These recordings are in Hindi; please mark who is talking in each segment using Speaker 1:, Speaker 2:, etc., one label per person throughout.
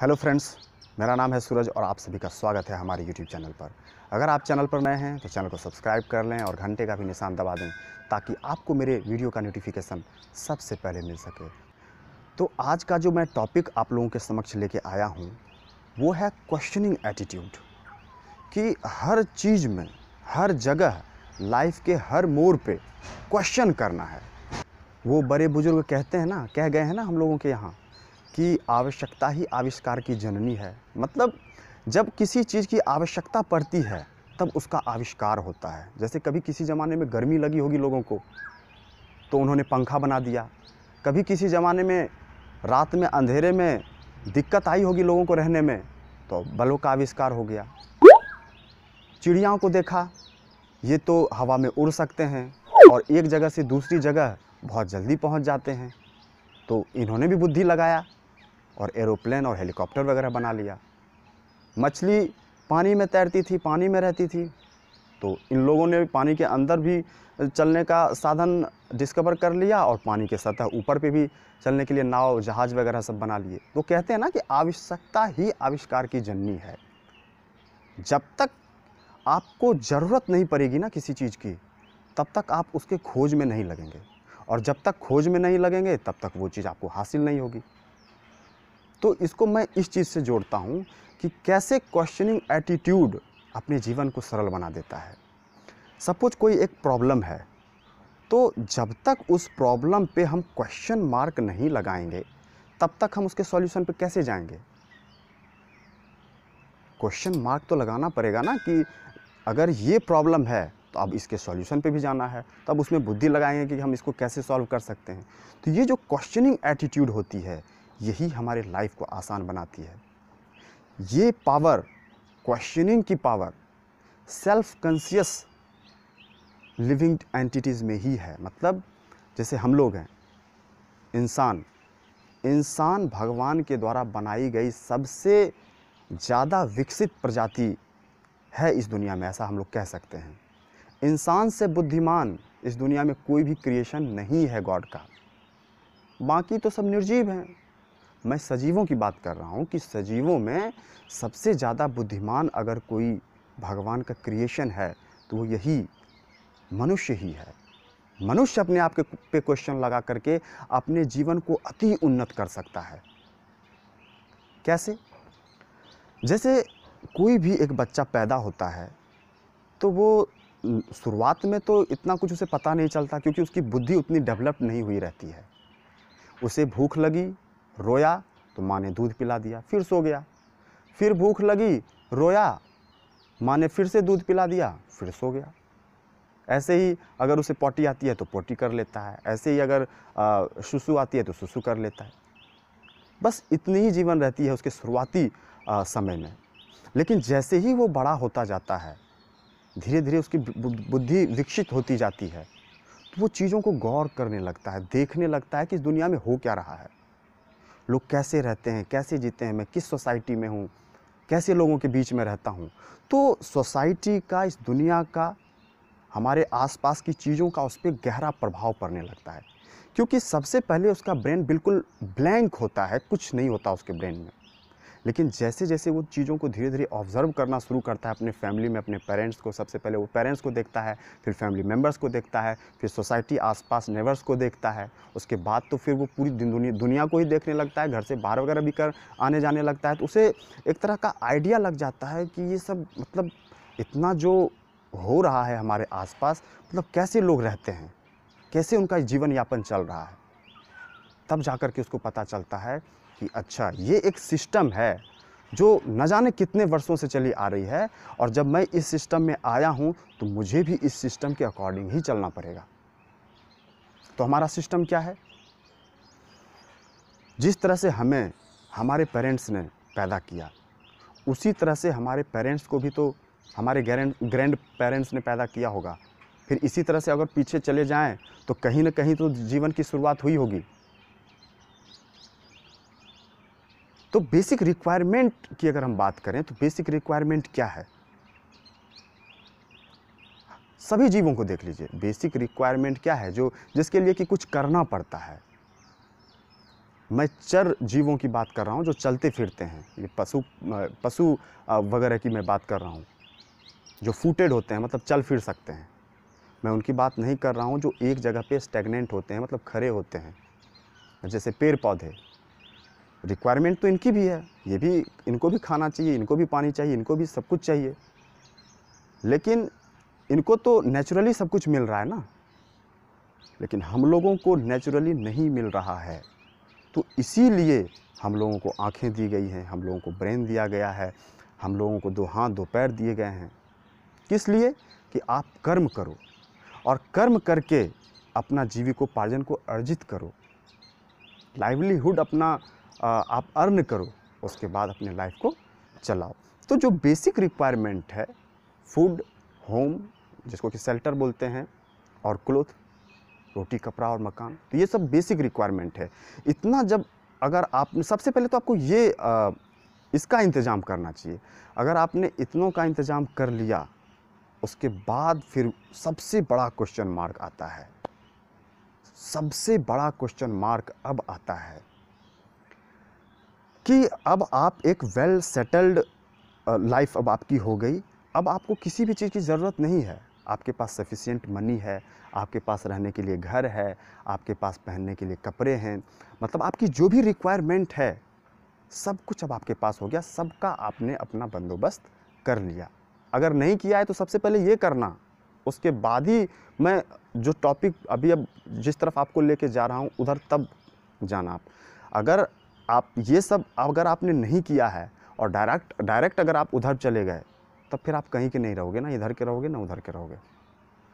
Speaker 1: हेलो फ्रेंड्स मेरा नाम है सूरज और आप सभी का स्वागत है हमारे यूट्यूब चैनल पर अगर आप चैनल पर नए हैं तो चैनल को सब्सक्राइब कर लें और घंटे का भी निशान दबा दें ताकि आपको मेरे वीडियो का नोटिफिकेशन सबसे पहले मिल सके तो आज का जो मैं टॉपिक आप लोगों के समक्ष लेके आया हूँ वो है क्वेश्चनिंग एटीट्यूड कि हर चीज़ में हर जगह लाइफ के हर मोड़ पर क्वेश्चन करना है वो बड़े बुजुर्ग कहते हैं ना कह गए हैं ना हम लोगों के यहाँ की आवश्यकता ही आविष्कार की जननी है मतलब जब किसी चीज़ की आवश्यकता पड़ती है तब उसका आविष्कार होता है जैसे कभी किसी ज़माने में गर्मी लगी होगी लोगों को तो उन्होंने पंखा बना दिया कभी किसी ज़माने में रात में अंधेरे में दिक्कत आई होगी लोगों को रहने में तो बलों का आविष्कार हो गया चिड़ियाओं को देखा ये तो हवा में उड़ सकते हैं और एक जगह से दूसरी जगह बहुत जल्दी पहुंच जाते हैं तो इन्होंने भी बुद्धि लगाया और एरोप्लेन और हेलीकॉप्टर वगैरह बना लिया मछली पानी में तैरती थी पानी में रहती थी तो इन लोगों ने पानी के अंदर भी चलने का साधन डिस्कवर कर लिया और पानी के सतह ऊपर पे भी चलने के लिए नाव जहाज़ वगैरह सब बना लिए तो कहते हैं ना कि आवश्यकता ही आविष्कार की जननी है जब तक आपको ज़रूरत नहीं पड़ेगी ना किसी चीज़ की तब तक आप उसके खोज में नहीं लगेंगे और जब तक खोज में नहीं लगेंगे तब तक वो चीज़ आपको हासिल नहीं होगी तो इसको मैं इस चीज़ से जोड़ता हूँ कि कैसे क्वेश्चनिंग एटीट्यूड अपने जीवन को सरल बना देता है सपोज कोई एक प्रॉब्लम है तो जब तक उस प्रॉब्लम पे हम क्वेश्चन मार्क नहीं लगाएंगे तब तक हम उसके सॉल्यूशन पे कैसे जाएंगे क्वेश्चन मार्क तो लगाना पड़ेगा ना कि अगर ये प्रॉब्लम है तो अब इसके सॉल्यूशन पे भी जाना है तब उसमें बुद्धि लगाएंगे कि हम इसको कैसे सॉल्व कर सकते हैं तो ये जो क्वेश्चनिंग एटीट्यूड होती है यही हमारे लाइफ को आसान बनाती है ये पावर क्वेश्चनिंग की power self conscious living entities में ही है मतलब जैसे हम लोग हैं इंसान इंसान भगवान के द्वारा बनाई गई सबसे ज़्यादा विकसित प्रजाति है इस दुनिया में ऐसा हम लोग कह सकते हैं इंसान से बुद्धिमान इस दुनिया में कोई भी क्रिएशन नहीं है गॉड का बाकी तो सब निर्जीव हैं मैं सजीवों की बात कर रहा हूँ कि सजीवों में सबसे ज़्यादा बुद्धिमान अगर कोई भगवान का क्रिएशन है तो वो यही मनुष्य ही है मनुष्य अपने आप के पे क्वेश्चन लगा करके अपने जीवन को अति उन्नत कर सकता है कैसे जैसे कोई भी एक बच्चा पैदा होता है तो वो शुरुआत में तो इतना कुछ उसे पता नहीं चलता क्योंकि उसकी बुद्धि उतनी डेवलप नहीं हुई रहती है उसे भूख लगी रोया तो माँ ने दूध पिला दिया फिर सो गया फिर भूख लगी रोया माँ ने फिर से दूध पिला दिया फिर सो गया ऐसे ही अगर उसे पोटी आती है तो पोटी कर लेता है ऐसे ही अगर सुसु आती है तो सुसु कर लेता है बस इतनी ही जीवन रहती है उसके शुरुआती समय में लेकिन जैसे ही वो बड़ा होता जाता है धीरे धीरे उसकी बुद्धि विकसित होती जाती है तो वो चीज़ों को गौर करने लगता है देखने लगता है कि इस दुनिया में हो क्या रहा है लोग कैसे रहते हैं कैसे जीते हैं मैं किस सोसाइटी में हूँ कैसे लोगों के बीच में रहता हूँ तो सोसाइटी का इस दुनिया का हमारे आसपास की चीज़ों का उस पर गहरा प्रभाव पड़ने लगता है क्योंकि सबसे पहले उसका ब्रेन बिल्कुल ब्लैंक होता है कुछ नहीं होता उसके ब्रेन में लेकिन जैसे जैसे वो चीज़ों को धीरे धीरे ऑब्जर्व करना शुरू करता है अपने फैमिली में अपने पेरेंट्स को सबसे पहले वो पेरेंट्स को देखता है फिर फैमिली मेम्बर्स को देखता है फिर सोसाइटी आसपास नेबर्स को देखता है उसके बाद तो फिर वो पूरी दुनिया को ही देखने लगता है घर से बाहर वगैरह भी कर आने जाने लगता है तो उसे एक तरह का आइडिया लग जाता है कि ये सब मतलब इतना जो हो रहा है हमारे आसपास मतलब कैसे लोग रहते हैं कैसे उनका जीवन यापन चल रहा है तब जा कर के उसको पता चलता है कि अच्छा ये एक सिस्टम है जो न जाने कितने वर्षों से चली आ रही है और जब मैं इस सिस्टम में आया हूँ तो मुझे भी इस सिस्टम के अकॉर्डिंग ही चलना पड़ेगा तो हमारा सिस्टम क्या है जिस तरह से हमें हमारे पेरेंट्स ने पैदा किया उसी तरह से हमारे पेरेंट्स को भी तो हमारे ग्रैंड ग्रैंड पेरेंट्स ने पैदा किया होगा फिर इसी तरह से अगर पीछे चले जाएं तो कहीं ना कहीं तो जीवन की शुरुआत हुई होगी तो बेसिक रिक्वायरमेंट की अगर हम बात करें तो बेसिक रिक्वायरमेंट क्या है सभी जीवों को देख लीजिए बेसिक रिक्वायरमेंट क्या है जो जिसके लिए कि कुछ करना पड़ता है मैं चर जीवों की बात कर रहा हूँ जो चलते फिरते हैं ये पशु पशु वगैरह की मैं बात कर रहा हूँ जो फूटेड होते हैं मतलब चल फिर सकते हैं मैं उनकी बात नहीं कर रहा हूँ जो एक जगह पे स्टेगनेंट होते हैं मतलब खड़े होते हैं जैसे पेड़ पौधे रिक्वायरमेंट तो इनकी भी है ये भी इनको भी खाना चाहिए इनको भी पानी चाहिए इनको भी सब कुछ चाहिए लेकिन इनको तो नेचुरली सब कुछ मिल रहा है ना लेकिन हम लोगों को नेचुरली नहीं मिल रहा है तो इसीलिए हम लोगों को आंखें दी गई हैं हम लोगों को ब्रेन दिया गया है हम लोगों को दो हाथ दो पैर दिए गए हैं किस लिए कि आप कर्म करो और कर्म करके अपना जीविकोपार्जन को अर्जित करो लाइवलीहुड अपना आप अर्न करो उसके बाद अपने लाइफ को चलाओ तो जो बेसिक रिक्वायरमेंट है फूड होम जिसको कि सेल्टर बोलते हैं और क्लोथ रोटी कपड़ा और मकान तो ये सब बेसिक रिक्वायरमेंट है इतना जब अगर आप सबसे पहले तो आपको ये आ, इसका इंतज़ाम करना चाहिए अगर आपने इतनों का इंतज़ाम कर लिया उसके बाद फिर सबसे बड़ा क्वेश्चन मार्क आता है सबसे बड़ा क्वेश्चन मार्क अब आता है कि अब आप एक वेल सेटल्ड लाइफ अब आपकी हो गई अब आपको किसी भी चीज़ की ज़रूरत नहीं है आपके पास सफिशियंट मनी है आपके पास रहने के लिए घर है आपके पास पहनने के लिए कपड़े हैं मतलब आपकी जो भी रिक्वायरमेंट है सब कुछ अब आपके पास हो गया सबका आपने अपना बंदोबस्त कर लिया अगर नहीं किया है तो सबसे पहले ये करना उसके बाद ही मैं जो टॉपिक अभी अब जिस तरफ आपको लेके जा रहा हूँ उधर तब जाना आप अगर आप ये सब अगर आपने नहीं किया है और डायरेक्ट डायरेक्ट अगर आप उधर चले गए तब फिर आप कहीं के नहीं रहोगे ना इधर के रहोगे ना उधर के रहोगे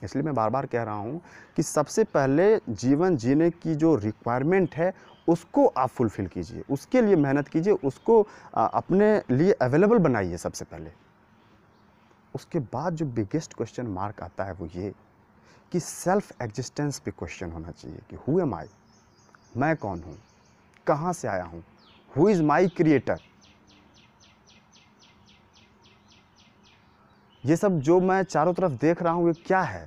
Speaker 1: इसलिए मैं बार बार कह रहा हूँ कि सबसे पहले जीवन जीने की जो रिक्वायरमेंट है उसको आप फुलफ़िल कीजिए उसके लिए मेहनत कीजिए उसको अपने लिए अवेलेबल बनाइए सबसे पहले उसके बाद जो बिगेस्ट क्वेश्चन मार्क आता है वो ये कि सेल्फ एग्जिस्टेंस पे क्वेश्चन होना चाहिए कि हु एम आई मैं कौन हूँ कहां से आया हूं हु इज़ माई क्रिएटर ये सब जो मैं चारों तरफ देख रहा हूं ये क्या है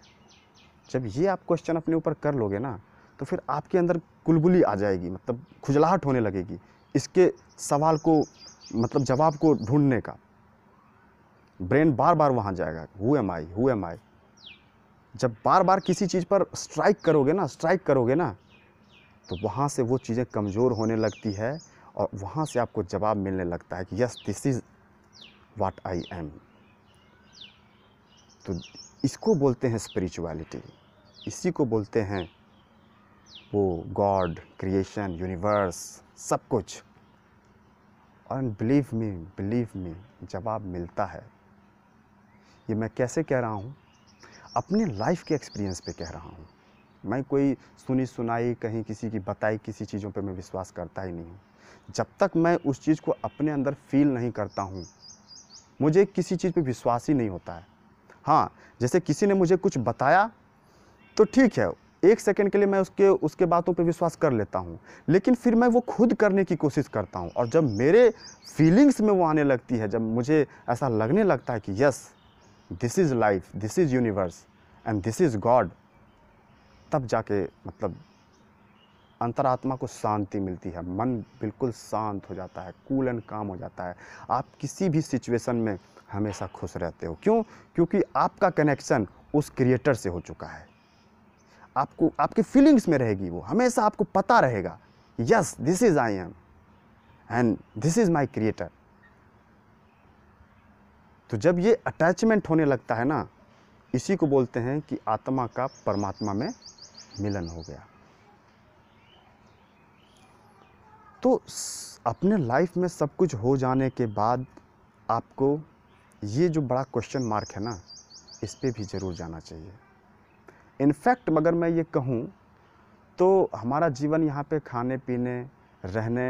Speaker 1: जब ये आप क्वेश्चन अपने ऊपर कर लोगे ना तो फिर आपके अंदर कुलबुली आ जाएगी मतलब खुजलाहट होने लगेगी इसके सवाल को मतलब जवाब को ढूंढने का ब्रेन बार बार वहाँ जाएगा who am I who am I जब बार बार किसी चीज़ पर स्ट्राइक करोगे ना स्ट्राइक करोगे ना तो वहाँ से वो चीज़ें कमज़ोर होने लगती है और वहाँ से आपको जवाब मिलने लगता है कि yes this is what I am तो इसको बोलते हैं स्पिरिचुअलिटी इसी को बोलते हैं वो गॉड क्रिएशन यूनिवर्स सब कुछ और बिलीव मी बिलीव मी जवाब मिलता है ये मैं कैसे कह रहा हूँ अपने लाइफ के एक्सपीरियंस पे कह रहा हूँ मैं कोई सुनी सुनाई कहीं किसी की बताई किसी चीज़ों पे मैं विश्वास करता ही नहीं हूँ जब तक मैं उस चीज़ को अपने अंदर फील नहीं करता हूँ मुझे किसी चीज़ पे विश्वास ही नहीं होता है हाँ जैसे किसी ने मुझे कुछ बताया तो ठीक है एक सेकंड के लिए मैं उसके उसके बातों पे विश्वास कर लेता हूँ लेकिन फिर मैं वो खुद करने की कोशिश करता हूँ और जब मेरे फीलिंग्स में वो आने लगती है जब मुझे ऐसा लगने लगता है कि yes this is life this is universe and this is God तब जाके मतलब अंतरात्मा को शांति मिलती है मन बिल्कुल शांत हो जाता है कूल एंड काम हो जाता है आप किसी भी सिचुएशन में हमेशा खुश रहते हो क्यों क्योंकि आपका कनेक्शन उस क्रिएटर से हो चुका है आपको आपकी फीलिंग्स में रहेगी वो हमेशा आपको पता रहेगा yes this is I am and this is my creator तो जब ये अटैचमेंट होने लगता है ना इसी को बोलते हैं कि आत्मा का परमात्मा में मिलन हो गया तो अपने लाइफ में सब कुछ हो जाने के बाद आपको ये जो बड़ा क्वेश्चन मार्क है ना इस पर भी ज़रूर जाना चाहिए इनफैक्ट मगर मैं ये कहूँ तो हमारा जीवन यहाँ पे खाने पीने रहने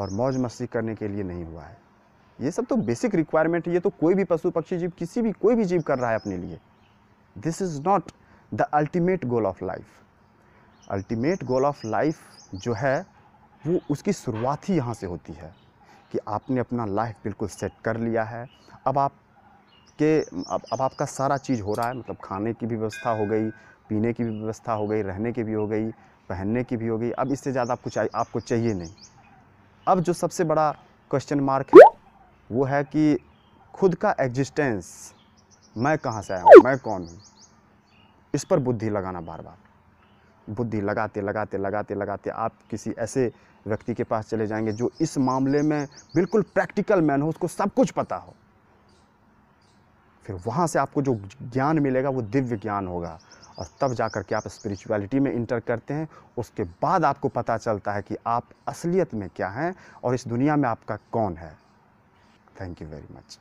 Speaker 1: और मौज मस्ती करने के लिए नहीं हुआ है ये सब तो बेसिक रिक्वायरमेंट है ये तो कोई भी पशु पक्षी जीव किसी भी कोई भी जीव कर रहा है अपने लिए this is not the ultimate goal of life ultimate goal of life जो है वो उसकी शुरुआत ही यहाँ से होती है कि आपने अपना लाइफ बिल्कुल सेट कर लिया है अब आप के अब अब आपका सारा चीज़ हो रहा है मतलब खाने की भी व्यवस्था हो गई पीने की भी व्यवस्था हो गई रहने की भी हो गई पहनने की भी हो गई अब इससे ज़्यादा कुछ चाहिए आपको चाहिए नहीं अब जो सबसे बड़ा क्वेश्चन मार्क है वो है कि खुद का एग्जिस्टेंस मैं कहाँ से आया हूँ मैं कौन हूँ इस पर बुद्धि लगाना बार बार बुद्धि लगाते लगाते लगाते लगाते आप किसी ऐसे व्यक्ति के पास चले जाएंगे जो इस मामले में बिल्कुल प्रैक्टिकल मैन हो उसको सब कुछ पता हो फिर वहाँ से आपको जो ज्ञान मिलेगा वो दिव्य ज्ञान होगा और तब जा कर के आप स्पिरिचुअलिटी में इंटर करते हैं उसके बाद आपको पता चलता है कि आप असलियत में क्या हैं और इस दुनिया में आपका कौन है थैंक यू वेरी मच